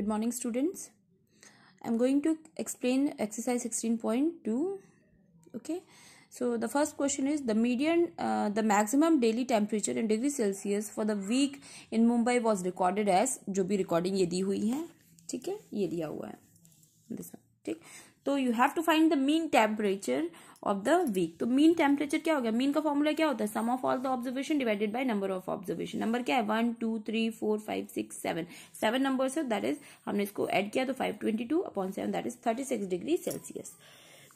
good morning students i'm going to explain exercise 16.2 okay so the first question is the median uh, the maximum daily temperature in degree celsius for the week in mumbai was recorded as जो भी recording ये दी हुई है ठीक है ये दिया हुआ है one. ठीक तो you have to find the mean temperature of the week तो मीन टेम्परेचर क्या हो गया मीन का फॉर्मूला क्या होता है sum of all the observation divided by number of observation number क्या है one two three four five six seven seven numbers है दैट इज हमने इसको ऐड किया तो five twenty two upon seven that is thirty six degree Celsius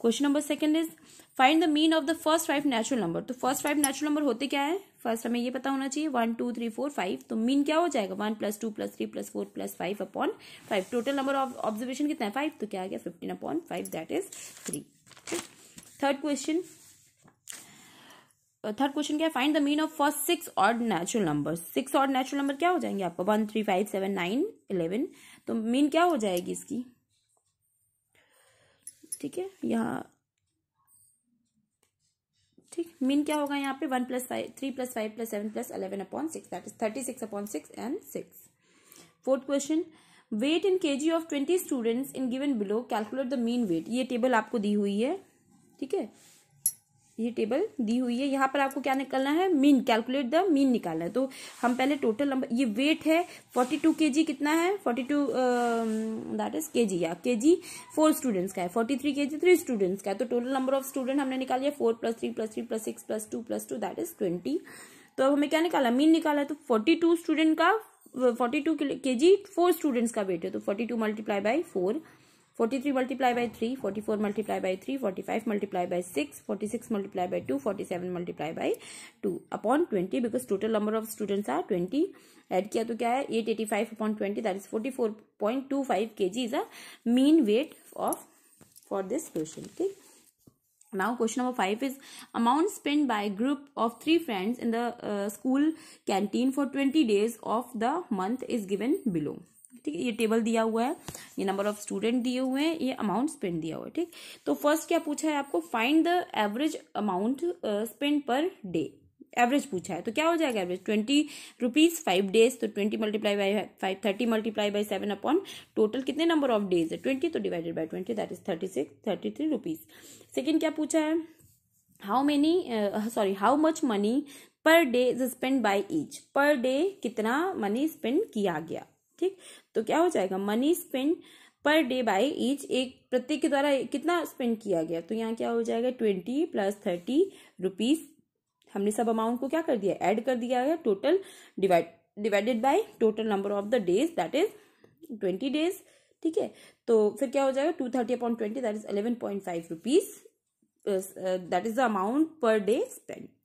question number second is find the mean of the first five natural number तो first five natural number होते क्या है first हमें ये पता होना चाहिए one two three four five तो मीन क्या हो जाएगा one plus two plus three plus four plus five upon five total number of observation कितना है फाइव तो क्या आ गया fifteen upon five that is three third question third question क्या है find the mean of first six odd natural number six odd natural number क्या हो जाएंगे आपको one three five seven nine eleven तो मीन क्या हो जाएगी इसकी ठीक है यहाँ ठीक मीन क्या होगा यहाँ पे one plus five three plus five plus seven plus eleven upon six that is thirty six upon six and six fourth question weight in K G of twenty students in given below calculate the mean weight ये table आपको दी हुई है ठीक है ये table दी हुई है यहाँ पर आपको क्या निकालना है मीन कैलकुलेट द मीन निकालना है तो हम पहले टोटल नंबर ये वेट है फोर्टी टू के जी कितना है फोर्टी टू दैट इज के जी या के जी फोर स्टूडेंट्स का है फोर्टी थ्री के जी थ्री स्टूडेंट्स का है तो टोटल नंबर ऑफ स्टूडेंट हमने निकाल लिया four plus three plus three plus six plus two plus two that is twenty तो अब हमें क्या निकाला मीन निकाला है तो फोर्टी टू स्टूडेंट का forty two K G four students का वेट है तो forty two multiply by four 43 multiplied by 3, 44 multiplied by 3, 45 multiplied by 6, 46 multiplied by 2, 47 multiplied by 2 upon 20 because total number of students are 20. Add किया तो क्या है 885 upon 20 that is 44.25 kg is a mean weight of for this question. Okay. Now question number 5 is amount spent by group of three friends in the uh, school canteen for 20 days of the month is given below. ठीक है ये table दिया हुआ है ये number of student दिए हुए हैं ये अमाउंट स्पेंड दिया हुआ है ठीक तो फर्स्ट क्या पूछा है आपको find the average amount spend per day average पूछा है तो क्या हो जाएगा average twenty rupees five days तो twenty multiply by five thirty multiply by seven upon total कितने नंबर ऑफ डेज है ट्वेंटी तो divided by twenty that is thirty six thirty three rupees second क्या पूछा है how many sorry how much money per day is spend by each per day कितना money spend किया गया ठीक तो क्या हो जाएगा money spend per day by each एक प्रत्येक के द्वारा कितना स्पेंड किया गया तो यहाँ क्या हो जाएगा ट्वेंटी प्लस थर्टी रुपीज हमने सब अमाउंट को क्या कर दिया ऐड कर दिया गया total divide divided by total number of the days that is twenty days ठीक है तो फिर क्या हो जाएगा two thirty upon twenty that is eleven point five rupees that is the amount per day spend